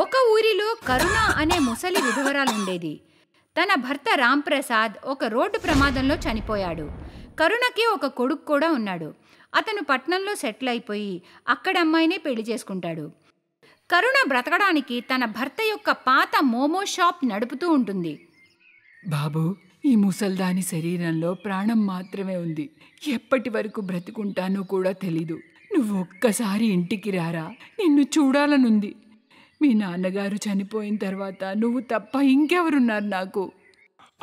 ఒక ఊరిలో కరుణ అనే ముసలి విధవరాలుండేది తన భర్త రాంప్రసాద్ ఒక రోడ్డు ప్రమాదంలో చనిపోయాడు కరుణకి ఒక కొడుకు కూడా ఉన్నాడు అతను పట్నంలో సెటిల్ అయిపోయి అక్కడ అమ్మాయినే పెళ్లి చేసుకుంటాడు కరుణ బ్రతకడానికి తన భర్త యొక్క పాత మోమో షాప్ నడుపుతూ ఉంటుంది బాబు ఈ ముసల్దాని శరీరంలో ప్రాణం మాత్రమే ఉంది ఎప్పటి వరకు బ్రతుకుంటానో కూడా తెలీదు నువ్వు ఒక్కసారి ఇంటికి రారా నిన్ను చూడాలనుంది మీ నాన్నగారు చనిపోయిన తర్వాత నువ్వు తప్ప ఇంకెవరున్నారు నాకు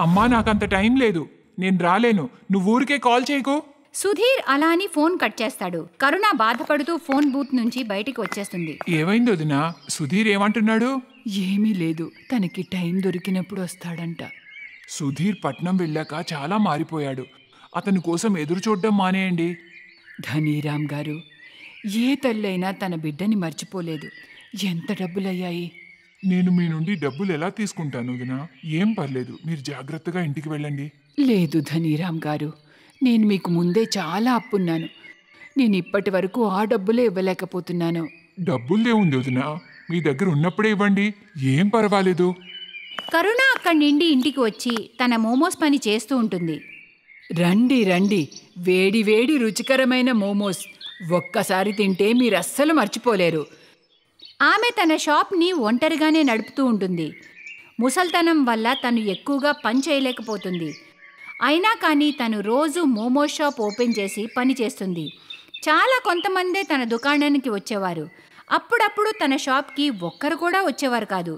అమ్మా నాకంత టైం లేదు నేను రాలేను నువ్వు ఊరికే కాల్ చేయకు సుధీర్ అలా అని ఫోన్ కట్ చేస్తాడు కరుణ బాధపడుతూ ఫోన్ బూత్ నుంచి బయటికి వచ్చేస్తుంది ఏమైంది వదిన సుధీర్ ఏమంటున్నాడు ఏమీ లేదు తనకి టైం దొరికినప్పుడు వస్తాడంట సుధీర్ పట్నం వెళ్ళాక చాలా మారిపోయాడు అతని కోసం ఎదురు చూడడం మానేయండి ధనీరామ్ గారు ఏ తల్లైనా తన బిడ్డని మర్చిపోలేదు ఎంత డబ్బులయ్యాయి నేను మీ నుండి డబ్బులు ఎలా తీసుకుంటాను వదినా ఏం పర్లేదు మీరు జాగ్రత్తగా ఇంటికి వెళ్ళండి లేదు ధనీరామ్ గారు నేను మీకు ముందే చాలా అప్పున్నాను నేను ఇప్పటి వరకు ఆ డబ్బులే ఇవ్వలేకపోతున్నాను డబ్బులే ఉంది వదినా మీ దగ్గర ఉన్నప్పుడే ఇవ్వండి ఏం పర్వాలేదు కరుణ అక్కడి నుండి ఇంటికి వచ్చి తన మోమోస్ పని చేస్తూ ఉంటుంది రండి రండి వేడి వేడి రుచికరమైన మోమోస్ ఒక్కసారి తింటే మీరు అస్సలు మర్చిపోలేరు ఆమె తన షాప్ని ఒంటరిగానే నడుపుతూ ఉంటుంది ముసల్తనం వల్ల తను ఎక్కువగా పని చేయలేకపోతుంది అయినా కానీ తను రోజు మోమో షాప్ ఓపెన్ చేసి పని చేస్తుంది చాలా కొంతమందే తన దుకాణానికి వచ్చేవారు అప్పుడప్పుడు తన షాప్కి ఒక్కరు కూడా వచ్చేవారు కాదు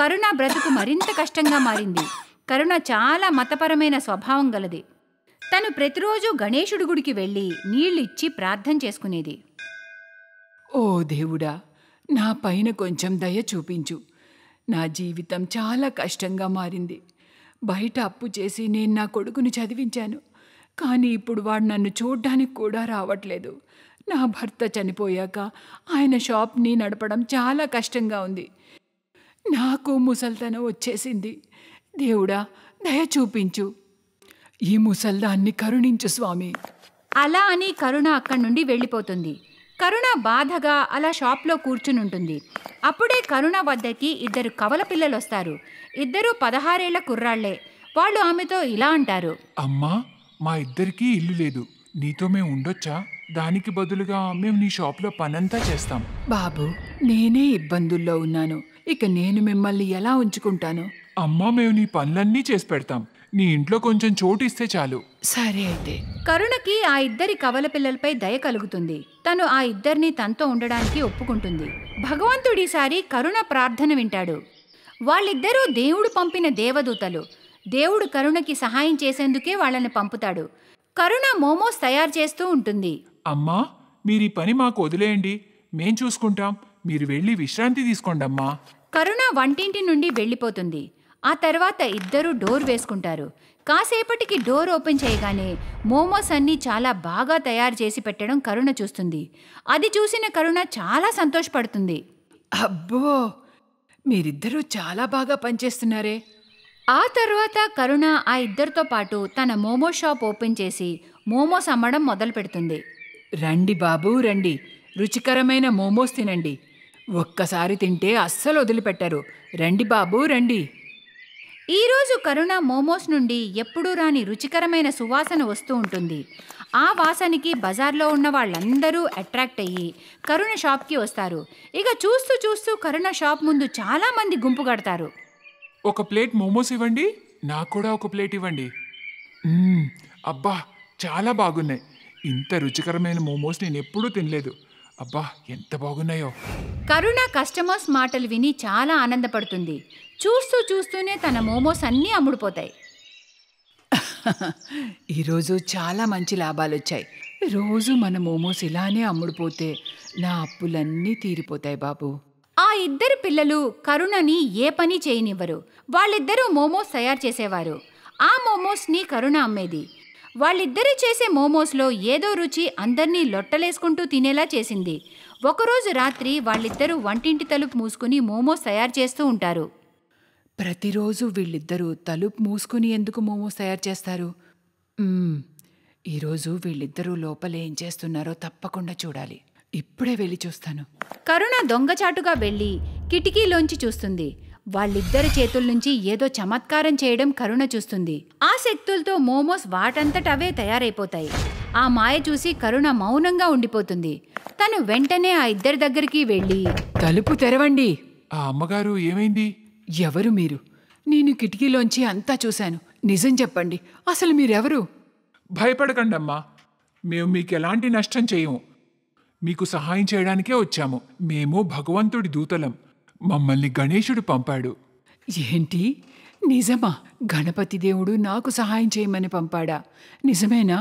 కరుణ బ్రతుకు మరింత కష్టంగా మారింది కరుణ చాలా మతపరమైన స్వభావం గలది తను ప్రతిరోజు గణేశుడి గుడికి వెళ్ళి నీళ్ళిచ్చి ప్రార్థన చేసుకునేది ఓ దేవుడా నా పైన కొంచెం దయ చూపించు నా జీవితం చాలా కష్టంగా మారింది బయట అప్పు చేసి నేను నా కొడుకును చదివించాను కానీ ఇప్పుడు వాడు నన్ను చూడ్డానికి కూడా రావట్లేదు నా భర్త చనిపోయాక ఆయన షాప్ని నడపడం చాలా కష్టంగా ఉంది నాకు ముసల్తనం వచ్చేసింది దేవుడా దయ చూపించు ఈ ముసల్దాన్ని కరుణించు స్వామి అలా అని కరుణ అక్కడి నుండి వెళ్ళిపోతుంది కరుణ బాధగా అలా షాప్లో కూర్చునుంటుంది అప్పుడే కరుణ వద్దకి ఇద్దరు కవల పిల్లలు వస్తారు ఇద్దరు పదహారేళ్ల కుర్రాళ్లే వాళ్ళు ఆమెతో ఇలా అంటారు అమ్మా మా ఇద్దరికీ ఇల్లు లేదు నీతో మేము ఉండొచ్చా దానికి బదులుగా మేము నీ షాప్లో పనంతా చేస్తాం బాబు నేనే ఇబ్బందుల్లో ఉన్నాను ఇక నేను మిమ్మల్ని ఎలా ఉంచుకుంటాను అమ్మా మేము నీ పనులన్నీ చేసి పెడతాం నీ ఇంట్లో కొంచెం చోటు ఇస్తే చాలు సరే అయితే కరుణకి ఆ ఇద్దరి కవల పిల్లలపై దయ కలుగుతుంది తను ఆ ఇద్దరిని తనతో ఉండడానికి ఒప్పుకుంటుంది భగవంతుడిసారి కరుణ ప్రార్థన వింటాడు వాళ్ళిద్దరూ దేవుడు పంపిన దేవదూతలు దేవుడు కరుణకి సహాయం చేసేందుకే వాళ్ళని పంపుతాడు కరుణ మోమోస్ తయారు చేస్తూ ఉంటుంది అమ్మా మీరు ఈ పని మాకు వదిలేయండి మేం చూసుకుంటాం మీరు వెళ్ళి విశ్రాంతి తీసుకోండమ్మా కరుణ వంటింటి నుండి వెళ్ళిపోతుంది ఆ తర్వాత ఇద్దరూ డోర్ వేసుకుంటారు కాసేపటికి డోర్ ఓపెన్ చేయగానే మోమోస్ అన్నీ చాలా బాగా తయారు చేసి పెట్టడం కరుణ చూస్తుంది అది చూసిన కరుణ చాలా సంతోషపడుతుంది అబ్బో మీరిద్దరూ చాలా బాగా పనిచేస్తున్నారే ఆ తర్వాత కరుణ ఆ ఇద్దరితో పాటు తన మోమో షాప్ ఓపెన్ చేసి మోమోస్ అమ్మడం మొదలు పెడుతుంది రండి బాబు రండి రుచికరమైన మోమోస్ తినండి ఒక్కసారి తింటే అస్సలు వదిలిపెట్టరు రండి బాబు రండి ఈరోజు కరుణ మోమోస్ నుండి ఎప్పుడూ రాని రుచికరమైన సువాసన వస్తూ ఉంటుంది ఆ వాసనకి బజార్లో ఉన్న వాళ్ళందరూ అట్రాక్ట్ అయ్యి కరుణ షాప్కి వస్తారు ఇక చూస్తూ చూస్తూ కరుణ షాప్ ముందు చాలామంది గుంపు కడతారు ఒక ప్లేట్ మోమోస్ ఇవ్వండి నాకు కూడా ఒక ప్లేట్ ఇవ్వండి అబ్బా చాలా బాగున్నాయి ఇంత రుచికరమైన మోమోస్ నేను ఎప్పుడూ తినలేదు అబ్బా ఎంత బాగున్నాయో కరుణ కస్టమర్స్ మాటలు విని చాలా ఆనందపడుతుంది చూస్తూ చూస్తూనే తన మోమోస్ అన్నీ అమ్ముడుపోతాయి ఈరోజు చాలా మంచి లాభాలు వచ్చాయి రోజు మన మోమోస్ ఇలానే అమ్ముడుపోతే నా అప్పులన్నీ తీరిపోతాయి బాబు ఆ ఇద్దరు పిల్లలు కరుణని ఏ పని చేయనివ్వరు వాళ్ళిద్దరూ మోమోస్ తయారు చేసేవారు ఆ మోమోస్ని కరుణ అమ్మేది వాళ్ళిద్దరూ చేసే మోమోస్లో ఏదో రుచి అందర్నీ లొట్టలేసుకుంటూ తినేలా చేసింది ఒకరోజు రాత్రి వాళ్ళిద్దరూ వంటింటి తలుపు మూసుకుని మోమోస్ తయారు చేస్తూ ఉంటారు ప్రతిరోజు వీళ్ళిద్దరూ తలుపు మూసుకుని ఎందుకు మోమోస్ తయారు చేస్తారు ఈరోజు వీళ్ళిద్దరూ లోపల ఏం చేస్తున్నారో తప్పకుండా చూడాలి ఇప్పుడే వెళ్ళి చూస్తాను కరుణ దొంగచాటుగా వెళ్ళి కిటికీలోంచి చూస్తుంది వాళ్ళిద్దరి చేతుల నుంచి ఏదో చమత్కారం చేయడం కరుణ చూస్తుంది ఆ శక్తులతో మోమోస్ వాటంతటవే తయారైపోతాయి ఆ మాయ చూసి కరుణ మౌనంగా ఉండిపోతుంది తను వెంటనే ఆ ఇద్దరి దగ్గరికి వెళ్ళి తలుపు తెరవండి ఆ అమ్మగారు ఏమైంది ఎవరు మీరు నేను కిటికీలోంచి అంతా చూశాను నిజం చెప్పండి అసలు మీరెవరు భయపడకండి అమ్మా మేము మీకు ఎలాంటి నష్టం చేయము మీకు సహాయం చేయడానికే వచ్చాము మేము భగవంతుడి దూతలం మమ్మల్ని గణేశుడు పంపాడు ఏంటి నిజమా గణపతి దేవుడు నాకు సహాయం చేయమని పంపాడా నిజమేనా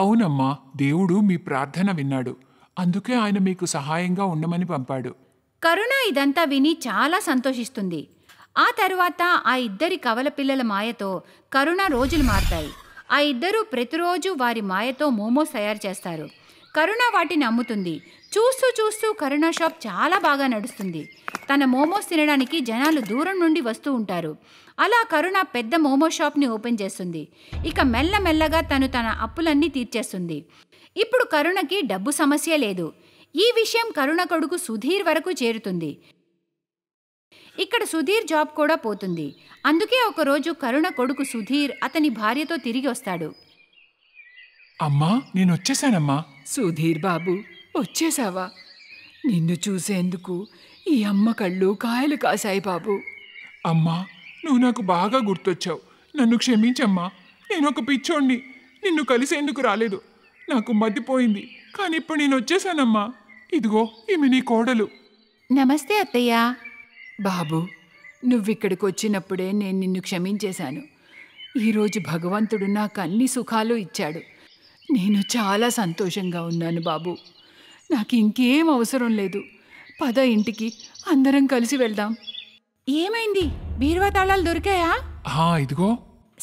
అవునమ్మా దేవుడు మీ ప్రార్థన విన్నాడు అందుకే ఆయన మీకు సహాయంగా ఉండమని పంపాడు కరుణ ఇదంతా విని చాలా సంతోషిస్తుంది ఆ తర్వాత ఆ ఇద్దరి కవల పిల్లల మాయతో కరుణ రోజులు మారతాయి ఆ ఇద్దరూ ప్రతిరోజు వారి మాయతో మోమోస్ తయారు చేస్తారు కరుణ వాటిని అమ్ముతుంది చూస్తూ చూస్తూ కరుణ షాప్ చాలా బాగా నడుస్తుంది తన మోమోస్ తినడానికి జనాలు దూరం నుండి వస్తూ ఉంటారు అలా కరుణ పెద్ద మోమో షాప్ని ఓపెన్ చేస్తుంది ఇక మెల్లమెల్లగా తను తన అప్పులన్నీ తీర్చేస్తుంది ఇప్పుడు కరుణకి డబ్బు సమస్య లేదు ఈ విషయం కరుణ కొడుకు సుధీర్ వరకు చేరుతుంది ఇక్కడ సుధీర్ జాబ్ కూడా పోతుంది అందుకే ఒకరోజు కరుణ కొడుకు సుధీర్ అతని భార్యతో తిరిగి వస్తాడు అమ్మా నేను వచ్చేసానమ్మా సుధీర్ బాబు వచ్చేసావా నిన్ను చూసేందుకు ఈ అమ్మ కళ్ళు కాయలు కాశాయి బాబు అమ్మా నువ్వు నాకు బాగా గుర్తొచ్చావు నన్ను క్షమించమ్మా నేను ఒక పిచ్చోణ్ణి నిన్ను కలిసేందుకు రాలేదు నాకు మతిపోయింది కానీ ఇప్పుడు నేను వచ్చేసానమ్మా ఇదిగో ఈమె నీ కోడలు నమస్తే అత్తయ్య బాబు నువ్విక్కడికి వచ్చినప్పుడే నేను నిన్ను క్షమించేశాను ఈరోజు భగవంతుడు నాకు అన్ని సుఖాలు ఇచ్చాడు నేను చాలా సంతోషంగా ఉన్నాను బాబు నాకు ఇంకేం అవసరం లేదు పద ఇంటికి అందరం కలిసి వెళ్దాం ఏమైంది బీరువా తాళాలు దొరికాయా ఇదిగో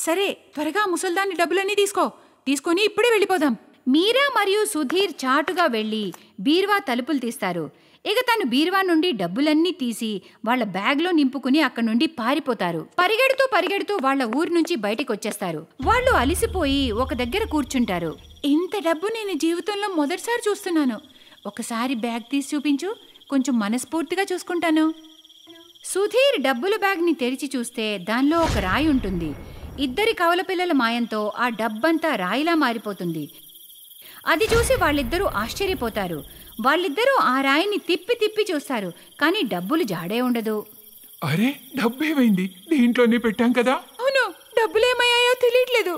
సరే త్వరగా ముసల్దాన్ని డబ్బులన్నీ తీసుకో తీసుకొని ఇప్పుడే వెళ్ళిపోదాం మీరా మరియు సుధీర్ చాటుగా వెళ్ళి బీరువా తలుపులు తీస్తారు ఇక తను బీరువా నుండి డబ్బులన్నీ తీసి వాళ్ళ బ్యాగ్లో నింపుకుని అక్కడ నుండి పారిపోతారు పరిగెడుతూ పరిగెడుతూ వాళ్ళ ఊరి నుంచి బయటకు వచ్చేస్తారు వాళ్ళు అలిసిపోయి ఒక దగ్గర కూర్చుంటారు ఇంత డబ్బు నేను జీవితంలో మొదటిసారి చూస్తున్నాను ఒకసారి బ్యాగ్ తీసి చూపించు కొంచెం మనస్ఫూర్తిగా చూసుకుంటాను సుధీర్ డబ్బుల బ్యాగ్ని తెరిచి చూస్తే దానిలో ఒక రాయి ఉంటుంది ఇద్దరి కవల పిల్లల మాయంతో ఆ డబ్బంతా రాయిలా మారిపోతుంది అది చూసి వాళ్ళిద్దరూ ఆశ్చర్యపోతారు వాళ్ళిద్దరూ ఆ రాయిని తిప్పి తిప్పి చూస్తారు కానీ డబ్బులు జాడే ఉండదు అరే డబ్బేమైంది దీంట్లోనే పెట్టాం కదా అవును డబ్బులేమయ్యాయో తెలియట్లేదు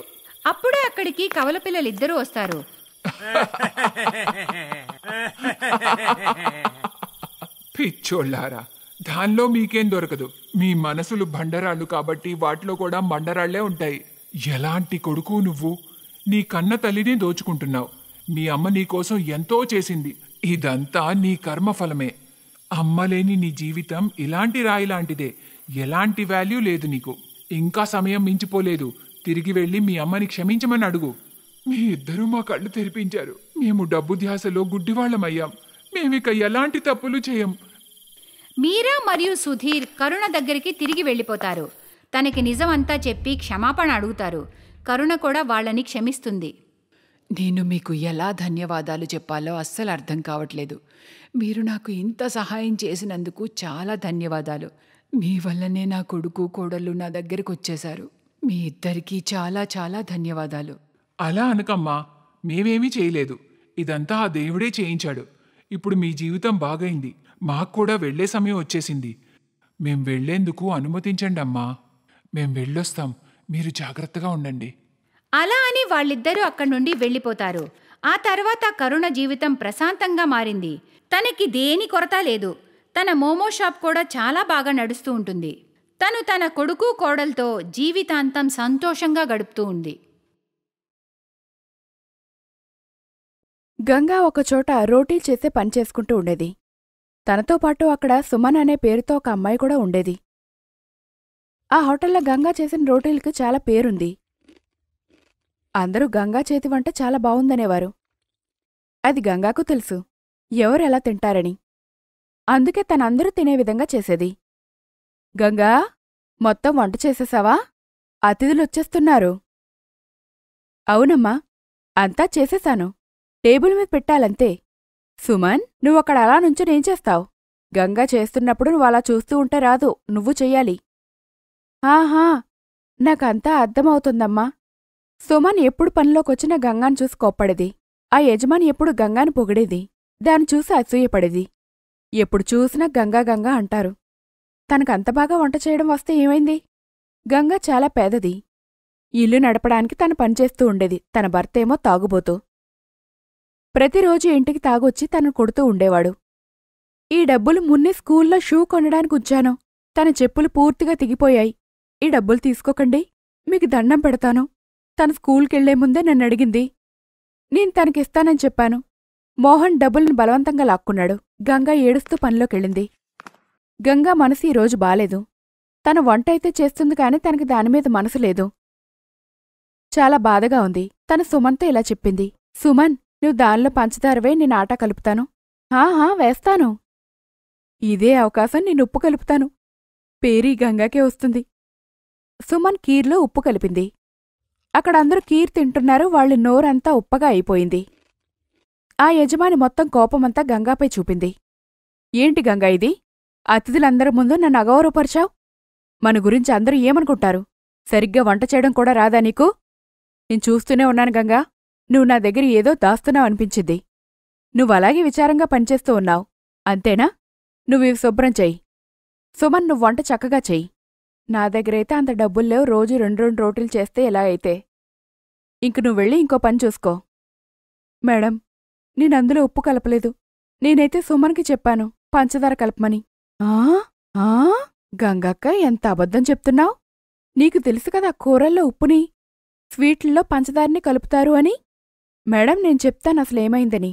అప్పుడే అక్కడికి కవల పిల్లలిద్దరూ వస్తారు పిచ్చోళ్ళారా దానిలో మీకేం దొరకదు మీ మనసులు బండరాళ్ళు కాబట్టి వాటిలో కూడా మండరాళ్లే ఉంటాయి ఎలాంటి కొడుకు నువ్వు నీ కన్న తల్లిని దోచుకుంటున్నావు మీ అమ్మ నీకోసం ఎంతో చేసింది ఇదంతా నీ కర్మఫలమే అమ్మలేని నీ జీవితం ఇలాంటి రాయి లాంటిదే ఎలాంటి వాల్యూ లేదు నీకు ఇంకా సమయం మించిపోలేదు తిరిగి వెళ్ళి మీ అమ్మని క్షమించమని అడుగు మీ ఇద్దరూ మా కళ్ళు తెరిపించారు మేము డబ్బు ధ్యాసలో గుడ్డివాళ్ళమయ్యాం మేమిక ఎలాంటి తప్పులు చేయం మీరా మరియు సుధీర్ కరుణ దగ్గరికి తిరిగి వెళ్ళిపోతారు తనకి నిజమంతా చెప్పి క్షమాపణ అడుగుతారు కరుణ కూడా వాళ్ళని క్షమిస్తుంది నేను మీకు ఎలా ధన్యవాదాలు చెప్పాలో అస్సలు అర్థం కావట్లేదు మీరు నాకు ఇంత సహాయం చేసినందుకు చాలా ధన్యవాదాలు మీ వల్లనే నా కొడుకు కోడలు నా దగ్గరకు వచ్చేశారు మీ ఇద్దరికీ చాలా చాలా ధన్యవాదాలు అలా అనకమ్మా మేమేమీ చేయలేదు ఇదంతా ఆ దేవుడే చేయించాడు ఇప్పుడు మీ జీవితం బాగైంది మాకు కూడా వెళ్లే సమయం వచ్చేసింది మేం వెళ్లేందుకు అనుమతించండి అమ్మా మేం వెళ్ళొస్తాం మీరు జాగ్రత్తగా ఉండండి అలా అని వాళ్ళిద్దరూ అక్కడి నుండి వెళ్ళిపోతారు ఆ తర్వాత కరుణ జీవితం ప్రశాంతంగా మారింది తనకి దేని కొరత లేదు తన మోమో షాప్ కూడా చాలా బాగా నడుస్తూ ఉంటుంది తను తన కొడుకు కోడలతో జీవితాంతం సంతోషంగా గడుపుతూ ఉంది గంగా ఒకచోట రోటీ చేసే పనిచేసుకుంటూ ఉండేది తనతో పాటు అక్కడ సుమన్ అనే పేరుతో ఒక అమ్మాయి కూడా ఉండేది ఆ హోటల్లో గంగా చేసిన రోటీలకు చాలా పేరుంది అందరూ గంగా చేతి వంట చాలా బావుందనేవారు అది గంగాకు తెలుసు ఎవరు ఎలా తింటారని అందుకే తనందరూ తినే విధంగా చేసేది గంగా మొత్తం వంట చేసేసావా అతిథులొచ్చేస్తున్నారు అవునమ్మా అంతా చేసేశాను టేబుల్ మీద పెట్టాలంతే సుమన్ నువ్వక్కడ అలా నుంచునేం చేస్తావు గంగా చేస్తున్నప్పుడు నువ్వు అలా చూస్తూ ఉంటే రాదు నువ్వు చెయ్యాలి ఆహా నాకంతా అర్థమవుతుందమ్మా సుమన్ ఎప్పుడు పనిలోకొచ్చినా గంగాను చూసి కోప్పడేది ఆ యజమాని ఎప్పుడు గంగాను పొగిడేది దాన్ని చూసి అసూయపడేది ఎప్పుడు చూసినా గంగా గంగా అంటారు తనకంత బాగా వంట చేయడం వస్తే ఏమైంది గంగ చాలా పేదది ఇల్లు నడపడానికి తను పనిచేస్తూ ఉండేది తన భర్తేమో తాగుబోతూ ప్రతిరోజు ఇంటికి తాగొచ్చి తను కొడుతూ ఉండేవాడు ఈ డబ్బులు మున్నే స్కూల్లో షూ కొనడానికి ఉంచాను తన చెప్పులు పూర్తిగా తిగిపోయాయి ఈ డబ్బులు తీసుకోకండి మీకు దండం పెడతాను తన స్కూల్కెళ్లే ముందే నన్ను అడిగింది నేను తనకిస్తానని చెప్పాను మోహన్ డబ్బులను బలవంతంగా లాక్కున్నాడు గంగా ఏడుస్తూ పనిలోకెళ్ళింది గంగా మనసు ఈరోజు బాలేదు తను వంట అయితే చేస్తుంది కానీ తనకి దానిమీద మనసు లేదు చాలా బాధగా ఉంది తను సుమన్తో ఇలా చెప్పింది సుమన్ నువ్వు దానిలో పంచదారవే నేను ఆటా కలుపుతాను హాహా వేస్తాను ఇదే అవకాశం నేను ఉప్పు కలుపుతాను పేరీ గంగాకే వస్తుంది సుమన్ కీర్లో ఉప్పు కలిపింది అక్కడందరూ కీర్ తింటున్నారు వాళ్ళ నోరంతా ఉప్పగా అయిపోయింది ఆ యజమాని మొత్తం కోపమంతా గంగాపై చూపింది ఏంటి గంగా ఇది అతిథులందరి ముందు నన్ను అగౌరవపరిచావు మన గురించి అందరూ ఏమనుకుంటారు సరిగ్గా వంట చేయడం కూడా రాదా నీకు నేను చూస్తూనే ఉన్నాను గంగా నువ్వు నా దగ్గర ఏదో దాస్తున్నావు అనిపించింది అలాగే విచారంగా పనిచేస్తూ ఉన్నావు అంతేనా నువ్వు ఇవి శుభ్రం చెయ్యి సుమన్ నువ్వు వంట చక్కగా చెయ్యి నా దగ్గరైతే అంత డబ్బుల్లేవు రోజు రెండు రెండు రోటీలు చేస్తే ఎలా అయితే ఇంక నువ్వు వెళ్ళి ఇంకో పని చూసుకో మేడం నేనందులో ఉప్పు కలపలేదు నేనైతే సుమన్కి చెప్పాను పంచదార కలపమని ఆ ఆ గంగక్క ఎంత అబద్ధం చెప్తున్నావు నీకు తెలుసు కదా కూరల్లో ఉప్పుని స్వీట్లలో పంచదారని కలుపుతారు అని మేడం నేను చెప్తాను అసలేమైందని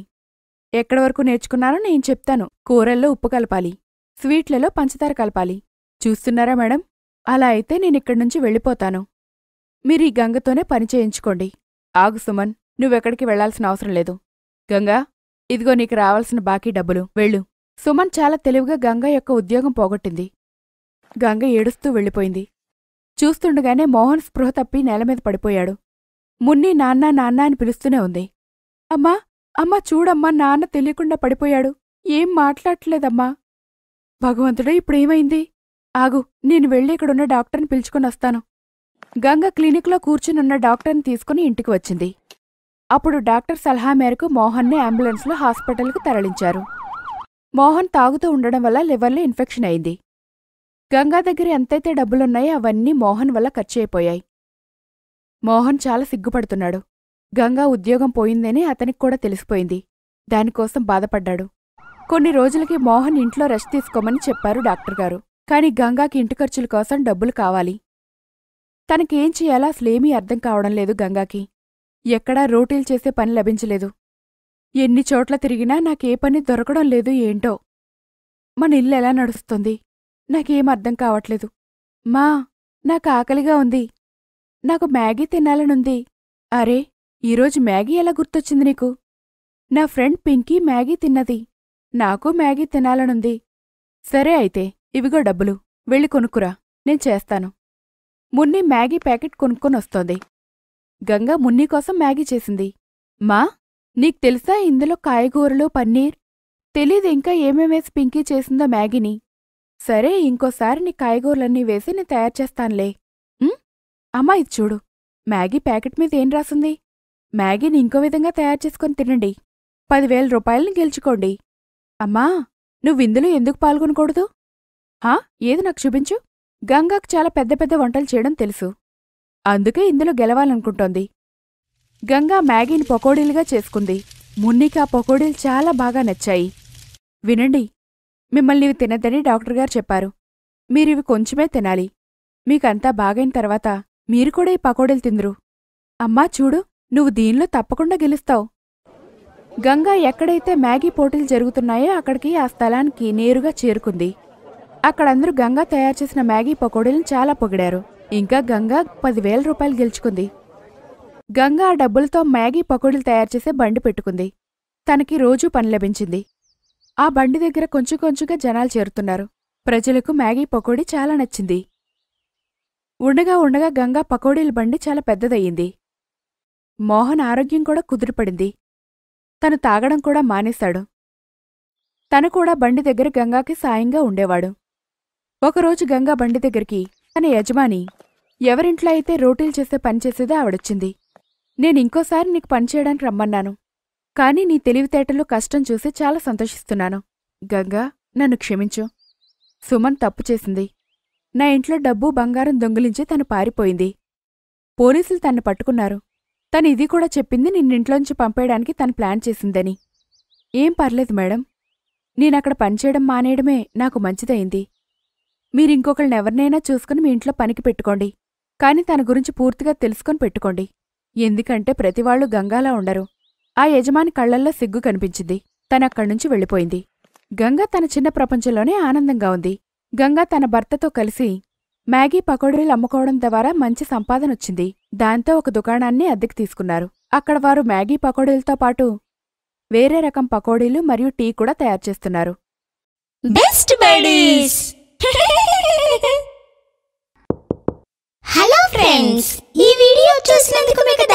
ఎక్కడవరకు నేర్చుకున్నానో నేను చెప్తాను కూరల్లో ఉప్పు కలపాలి స్వీట్లలో పంచదార కలపాలి చూస్తున్నారా మేడం అలా అయితే నేనిక్కడి నుంచి వెళ్ళిపోతాను మీరు ఈ గంగతోనే పని చేయించుకోండి ఆగు సుమన్ నువ్వెక్కడికి వెళ్లాల్సిన అవసరం లేదు గంగా ఇదిగో నీకు రావాల్సిన బాకీ డబ్బులు వెళ్ళు సుమన్ చాలా తెలివిగా గంగ యొక్క ఉద్యోగం పోగొట్టింది గంగ ఏడుస్తూ వెళ్ళిపోయింది చూస్తుండగానే మోహన్ స్పృహ తప్పి నేలమీద పడిపోయాడు మున్ని నాన్న నాన్న అని పిలుస్తూనే ఉంది అమ్మా అమ్మా చూడమ్మా నాన్న తెలియకుండా పడిపోయాడు ఏం మాట్లాడట్లేదమ్మా భగవంతుడు ఇప్పుడేమైంది ఆగు నేను వెళ్ళి ఇక్కడున్న డాక్టర్ని పిలుచుకుని వస్తాను గంగ క్లినిక్లో కూర్చునున్న డాక్టర్ని తీసుకుని ఇంటికి వచ్చింది అప్పుడు డాక్టర్ సలహా మేరకు మోహన్ని అంబులెన్స్లో హాస్పిటల్కు తరలించారు మోహన్ తాగుతూ ఉండడం వల్ల లివర్లో ఇన్ఫెక్షన్ అయింది గంగా దగ్గర ఎంతైతే డబ్బులున్నాయో అవన్నీ మోహన్ వల్ల ఖర్చయిపోయాయి మోహన్ చాలా సిగ్గుపడుతున్నాడు గంగా ఉద్యోగం పోయిందని అతనికి కూడా తెలిసిపోయింది దానికోసం బాధపడ్డాడు కొన్ని రోజులకి మోహన్ ఇంట్లో రెస్ట్ తీసుకోమని చెప్పారు డాక్టర్ గారు కాని గంగాకి ఇంటి ఖర్చుల కోసం డబ్బులు కావాలి తనకేం చేయాలో అసలేమీ అర్థం కావడం లేదు గంగాకి ఎక్కడా రోటీలు చేసే పని లభించలేదు ఎన్ని చోట్ల తిరిగినా నాకే పని దొరకడం లేదు ఏంటో మన ఇల్లు ఎలా నడుస్తుంది నాకేం కావట్లేదు మా నాకు ఆకలిగా ఉంది నాకు మ్యాగీ తినాలనుంది అరే ఈరోజు మ్యాగీ ఎలా గుర్తొచ్చింది నీకు నా ఫ్రెండ్ పింకీ మ్యాగీ తిన్నది నాకు మ్యాగీ తినాలనుంది సరే అయితే ఇవిగో డబ్బులు వెళ్ళి కొనుక్కురా నేను చేస్తాను మున్ని మ్యాగీ ప్యాకెట్ కొనుక్కొనొస్తోంది గంగ మున్ని కోసం మ్యాగీ చేసింది మా నీకు తెలుసా ఇందులో కాయగూరలు పన్నీర్ తెలీదు ఇంకా ఏమేమేసి పింకీ చేసిందో మ్యాగీని సరే ఇంకోసారి నీ కాయగూరలన్నీ వేసి నేను తయారు చేస్తానులే అమ్మా ఇది చూడు మ్యాగీ ప్యాకెట్ మీద ఏం రాసుంది మ్యాగీని ఇంకో విధంగా తయారు చేసుకొని తినండి పదివేల రూపాయలని గెలుచుకోండి అమ్మా నువ్వు ఇందులో ఎందుకు పాల్గొనకూడదు హా ఏది నాకు చూపించు గంగాకు చాలా పెద్ద పెద్ద వంటలు చేయడం తెలుసు అందుకే ఇందులో గెలవాలనుకుంటోంది గంగా మ్యాగీని పకోడీలుగా చేసుకుంది మున్నికి ఆ పకోడీలు చాలా బాగా నచ్చాయి వినండి మిమ్మల్ని ఇవి తినద్దని డాక్టర్ గారు చెప్పారు మీరివి కొంచెమే తినాలి మీకంతా బాగైన తర్వాత మీరు కూడా ఈ పకోడీలు తిందురు అమ్మా చూడు నువ్వు దీనిలో తప్పకుండా గెలుస్తావు గంగా ఎక్కడైతే మ్యాగీ పోటీలు జరుగుతున్నాయో అక్కడికి ఆ స్థలానికి నేరుగా చేరుకుంది అక్కడందరూ గంగా తయారు చేసిన మ్యాగీ పకోడీలను చాలా పొగిడారు ఇంకా గంగా పదివేల రూపాయలు గెలుచుకుంది గంగ ఆ డబ్బులతో మ్యాగీ పకోడీలు తయారు చేసే బండి పెట్టుకుంది తనకి రోజూ పని లభించింది ఆ బండి దగ్గర కొంచెం కొంచెంగా జనాలు చేరుతున్నారు ప్రజలకు మ్యాగీ పకోడీ చాలా నచ్చింది ఉండగా ఉండగా గంగా పకోడీల బండి చాలా పెద్దదయ్యింది మోహన్ ఆరోగ్యం కూడా కుదిరిపడింది తను తాగడం కూడా మానేశాడు తను కూడా బండి దగ్గర గంగాకి సాయంగా ఉండేవాడు ఒకరోజు గంగా బండి దగ్గరికి తన యజమాని ఎవరింట్లో అయితే రోటీలు చేసే పనిచేసేదో ఆవిడొచ్చింది నేనింకోసారి నీకు పనిచేయడానికి రమ్మన్నాను కాని నీ తెలివితేటలు కష్టం చూసి చాలా సంతోషిస్తున్నాను గంగా నన్ను క్షమించు సుమన్ తప్పు చేసింది నా ఇంట్లో డబ్బు బంగారం దొంగిలించి తను పారిపోయింది పోలీసులు తన్ను పట్టుకున్నారు తను ఇది కూడా చెప్పింది నిన్నింట్లోంచి పంపేయడానికి తను ప్లాన్ చేసిందని ఏం పర్లేదు మేడం నేనక్కడ పనిచేయడం మానేయడమే నాకు మంచిదైంది మీరింకొకళ్ళనెవరినైనా చూసుకుని మీ ఇంట్లో పనికి పెట్టుకోండి కాని తన గురించి పూర్తిగా తెలుసుకొని పెట్టుకోండి ఎందుకంటే ప్రతివాళ్లు గంగాలా ఉండరు ఆ యజమాని కళ్లల్లో సిగ్గు కనిపించింది తనక్కడ్నుంచి వెళ్ళిపోయింది గంగ తన చిన్న ప్రపంచంలోనే ఆనందంగా ఉంది గంగ తన భర్తతో కలిసి మ్యాగీ పకోడీలు అమ్ముకోవడం ద్వారా మంచి సంపాదనొచ్చింది దాంతో ఒక దుకాణాన్ని అద్దెకి తీసుకున్నారు అక్కడ వారు మ్యాగీ పకోడీలతో పాటు వేరే రకం పకోడీలు మరియు టీ కూడా తయారు చేస్తున్నారు బెస్ట్ హలో ఫ్రెండ్స్ ఈ